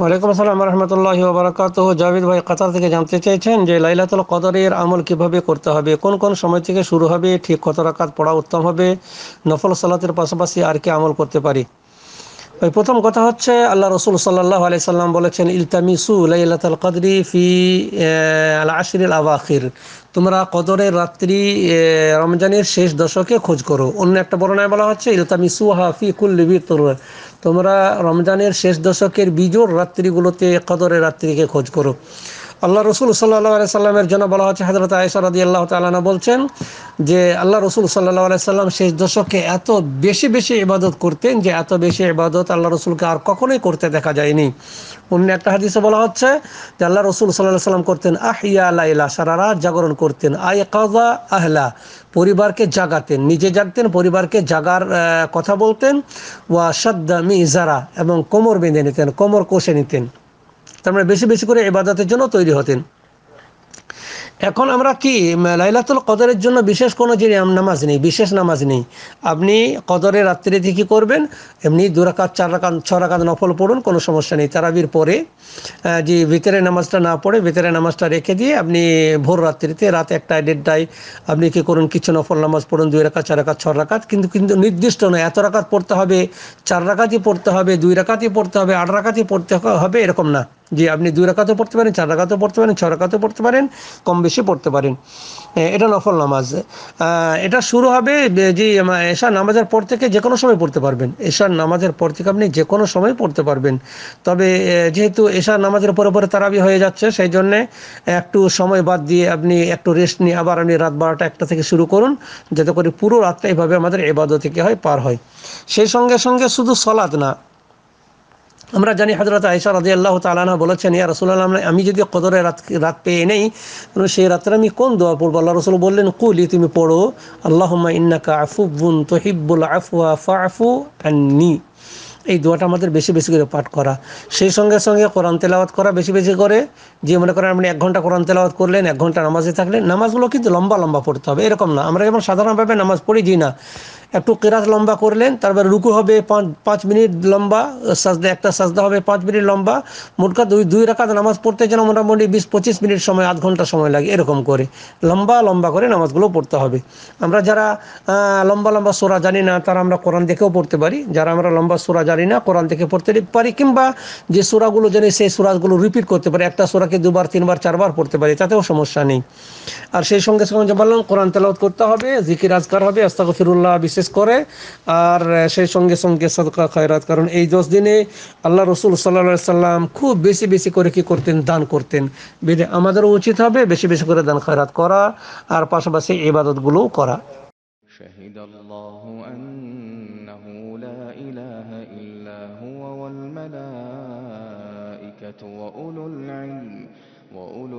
ওয়ালাইকুম আসসালাম রহমতুল্লাহ বারাকাত জাভিদ ভাই কাতার থেকে জানতে চাইছেন যে লাইলাতুল কদরের আমল কিভাবে করতে হবে কোন কোন সময় থেকে শুরু হবে ঠিক কত রাকাত পড়া উত্তম হবে নফল সালাতের পাশাপাশি আর কি আমল করতে পারি ওই প্রথম কথা হচ্ছে আল্লাহ রসুল সাল্লাহ আলি সাল্লাম বলেছেন ইলতামিসু লাইলাতাল কদরি ফি আল আশরিল আওয়াখির তোমরা কদরের রাত্রি রমজানের শেষ দশকে খোঁজ করো অন্য একটা বর্ণায় বলা হচ্ছে ইলতামিসু হাফি কুল্লি বিতর তোমরা রমজানের শেষ দশকের বিজোর রাত্রিগুলোতে কদরের রাত্রিকে খোঁজ করো আল্লাহ রসুল সাল্লাহ সাল্লামের জন্য বলা হচ্ছে হজরত আয়সরাদি আল্লাহ তালানা বলছেন যে আল্লাহ রসুল সাল্লাহ সাল্লাম শেষ দশকে এত বেশি বেশি ইবাদত করতেন যে এত বেশি ইবাদত আল্লাহ রসুলকে আর কখনোই করতে দেখা যায়নি অন্য একটা হাদিসে বলা হচ্ছে যে আল্লাহ রসুল সাল্লাহ সাল্লাম করতেন ইয়া লাইলা সারা রাত জাগরণ করতেন আয় কাজা আহলা পরিবারকে জাগাতেন নিজে জাগতেন পরিবারকে জাগার কথা বলতেন ওয়া সাদ্দা জারা এবং কোমর বেঁধে নিতেন কোমর কষে নিতেন তার মানে বেশি বেশি করে এবাদতের জন্য তৈরি হতেন এখন আমরা কি লাইলাতুল কদরের জন্য বিশেষ কোনো জিনিস নামাজ নেই বিশেষ নামাজ নেই আপনি রাত্রে রাত্রিতে কী করবেন এমনি দু রাকাত চার রাকাত ছ রাকাত নফল পড়ুন কোনো সমস্যা নেই তারাবির পরে যে ভিতরে নামাজটা না পড়ে ভিতরে নামাজটা রেখে দিয়ে আপনি ভোর রাত্রিতে রাত একটা দেড়টায় আপনি কী করুন কিছু নফল নামাজ পড়ুন দুই রাকাত চার রাকাত ছ রাকাত কিন্তু কিন্তু নির্দিষ্ট নয় এত রাকাত পড়তে হবে চার রাকাতই পড়তে হবে দুই রাকাতই পড়তে হবে আট রাকাতই পড়তে হবে এরকম না যে আপনি দুই রাকাতও পড়তে পারেন চার রাকাতও পড়তে পারেন ছ রাকাতও পড়তে পারেন কম বেশি পড়তে পারেন এটা নফল নামাজ এটা শুরু হবে যে এশার নামাজের পর থেকে যে কোনো সময় পড়তে পারবেন এশার নামাজের পর থেকে আপনি যে কোনো সময় পড়তে পারবেন তবে যেহেতু এশার নামাজের পরে পরে তারাবি হয়ে যাচ্ছে সেই জন্যে একটু সময় বাদ দিয়ে আপনি একটু রেস্ট নিয়ে আবার আপনি রাত বারোটা একটা থেকে শুরু করুন যাতে করে পুরো রাতটা এভাবে আমাদের এবাদত থেকে হয় পার হয় সেই সঙ্গে সঙ্গে শুধু সলাদ না আমরা জানি হজরত আয়সা রাজি আল্লাহ তালানা বলেছেন ইয়া আল্লাহ আমি যদি কদরে রাত রাত পেয়ে নেই সেই রাত্রে আমি কোন দোয়া পড়বো আল্লাহ রসুল বললেন কুলি তুমি পড়ো আল্লাহ ইন্নাকা বুন তহিবুল আফু আফুয়া আফু আন্নি এই দোয়াটা আমাদের বেশি বেশি করে পাঠ করা সেই সঙ্গে সঙ্গে কোরআন তেলাওয়াত করা বেশি বেশি করে যে মনে করেন আপনি এক ঘন্টা কোরআন তেলাওয়াত করলেন এক ঘন্টা নামাজে থাকলেন নামাজগুলো কিন্তু লম্বা লম্বা পড়তে হবে এরকম না আমরা যেমন সাধারণভাবে নামাজ পড়ি না একটু কেরাত লম্বা করলেন তারপর রুকু হবে পাঁচ পাঁচ মিনিট লম্বা সাজদা একটা সাজদা হবে পাঁচ মিনিট লম্বা মোটকা দুই দুই রাখাত নামাজ পড়তে যেন মোটামুটি বিশ পঁচিশ মিনিট সময় আধ ঘন্টা সময় লাগে এরকম করে লম্বা লম্বা করে নামাজগুলো পড়তে হবে আমরা যারা লম্বা লম্বা সোরা জানি না তারা আমরা কোরআন দেখেও পড়তে পারি যারা আমরা লম্বা সোরা জানি না কোরআন দেখে পড়তে পারি কিংবা যে সোরাগুলো জানি সেই সোরাগুলো রিপিট করতে পারি একটা সোরাকে দুবার তিনবার চারবার পড়তে পারি তাতেও সমস্যা নেই আর সেই সঙ্গে সঙ্গে বললাম কোরআন তেলাওত করতে হবে জিকির আজকার হবে আস্তাক বিশেষ প্র্যাকটিস করে আর সেই সঙ্গে সঙ্গে সদকা খয়রাত কারণ এই দশ দিনে আল্লাহ রসুল সাল্লা সাল্লাম খুব বেশি বেশি করে কি করতেন দান করতেন বেদে আমাদেরও উচিত হবে বেশি বেশি করে দান খয়রাত করা আর পাশাপাশি ইবাদতগুলোও করা شهد الله أنه لا إله إلا هو والملائكة وأولو العلم وأولو